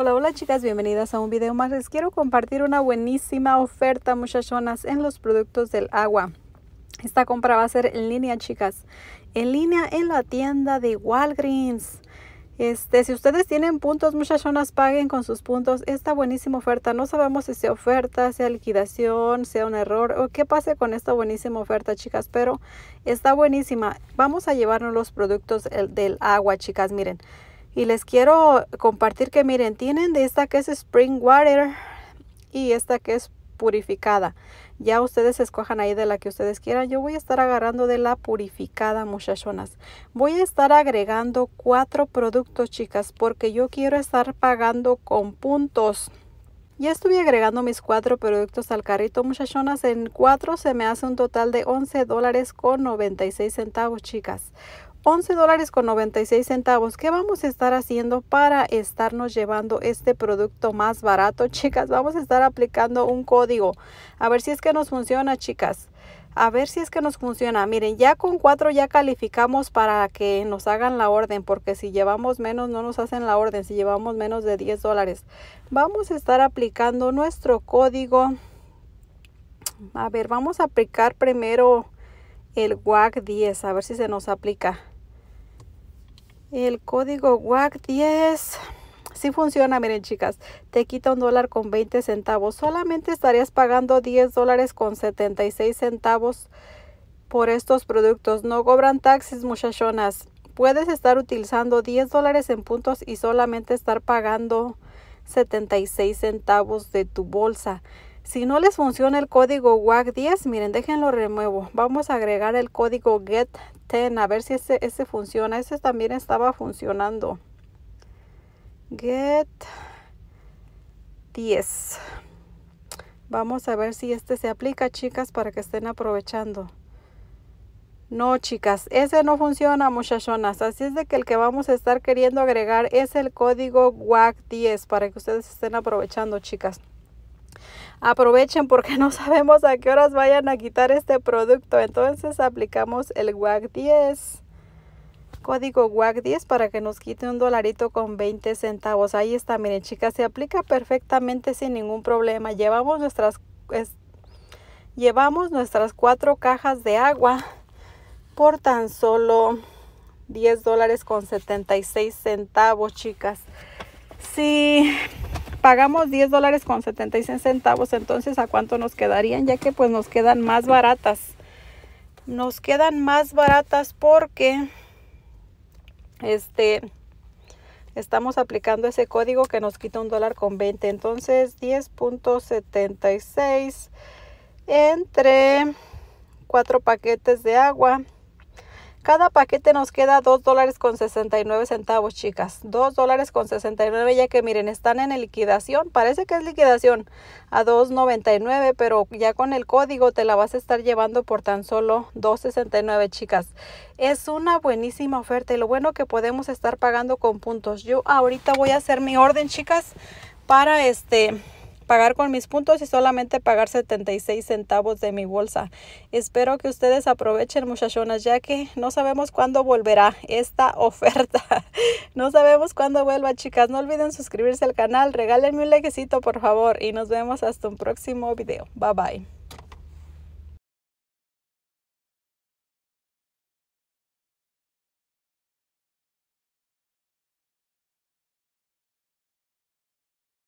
Hola, hola chicas, bienvenidas a un video más. Les quiero compartir una buenísima oferta, muchachonas, en los productos del agua. Esta compra va a ser en línea, chicas. En línea en la tienda de Walgreens. Este, si ustedes tienen puntos, muchachonas, paguen con sus puntos. Esta buenísima oferta. No sabemos si sea oferta, sea liquidación, sea un error o qué pase con esta buenísima oferta, chicas. Pero está buenísima. Vamos a llevarnos los productos del agua, chicas. Miren, y les quiero compartir que miren, tienen de esta que es Spring Water y esta que es purificada. Ya ustedes escojan ahí de la que ustedes quieran. Yo voy a estar agarrando de la purificada, muchachonas. Voy a estar agregando cuatro productos, chicas, porque yo quiero estar pagando con puntos. Ya estuve agregando mis cuatro productos al carrito, muchachonas. En cuatro se me hace un total de 11 dólares con 96 centavos, chicas. 11 dólares con 96 centavos. ¿Qué vamos a estar haciendo para estarnos llevando este producto más barato, chicas? Vamos a estar aplicando un código. A ver si es que nos funciona, chicas a ver si es que nos funciona. Miren, ya con 4 ya calificamos para que nos hagan la orden, porque si llevamos menos no nos hacen la orden, si llevamos menos de 10 dólares. Vamos a estar aplicando nuestro código. A ver, vamos a aplicar primero el WAC 10. A ver si se nos aplica. El código WAC 10 sí funciona, miren chicas, te quita un dólar con 20 centavos. Solamente estarías pagando 10 dólares con 76 centavos por estos productos. No cobran taxis, muchachonas. Puedes estar utilizando 10 dólares en puntos y solamente estar pagando 76 centavos de tu bolsa. Si no les funciona el código WAC10, miren, déjenlo remuevo. Vamos a agregar el código GET10 a ver si ese, funciona. Ese también estaba funcionando. GET10. Vamos a ver si este se aplica, chicas, para que estén aprovechando. No, chicas, ese no funciona, muchachonas. Así es de que el que vamos a estar queriendo agregar es el código WAC10 para que ustedes estén aprovechando, chicas. Aprovechen porque no sabemos a qué horas vayan a quitar este producto. Entonces aplicamos el WAC 10 código WAC 10 para que nos quite un dolarito con 20 centavos. Ahí está, miren chicas, se aplica perfectamente sin ningún problema. Llevamos nuestras, llevamos nuestras cuatro cajas de agua por tan solo 10 dólares con 76 centavos, chicas. Sí pagamos 10 dólares con 76 centavos, entonces a cuánto nos quedarían, ya que pues nos quedan más baratas. Nos quedan más baratas porque este estamos aplicando ese código que nos quita un dólar con 20. Entonces 10.76 entre cuatro paquetes de agua cada paquete nos queda dos dólares con 69 centavos, chicas. Dos dólares con 69, ya que miren, están en liquidación. Parece que es liquidación a 2.99, pero ya con el código te la vas a estar llevando por tan solo 2.69, chicas. Es una buenísima oferta y lo bueno que podemos estar pagando con puntos. Yo ahorita voy a hacer mi orden, chicas, para este pagar con mis puntos y solamente pagar 76 centavos de mi bolsa. Espero que ustedes aprovechen muchachonas ya que no sabemos cuándo volverá esta oferta. no sabemos cuándo vuelva chicas. No olviden suscribirse al canal, regálenme un likecito por favor y nos vemos hasta un próximo video. Bye bye.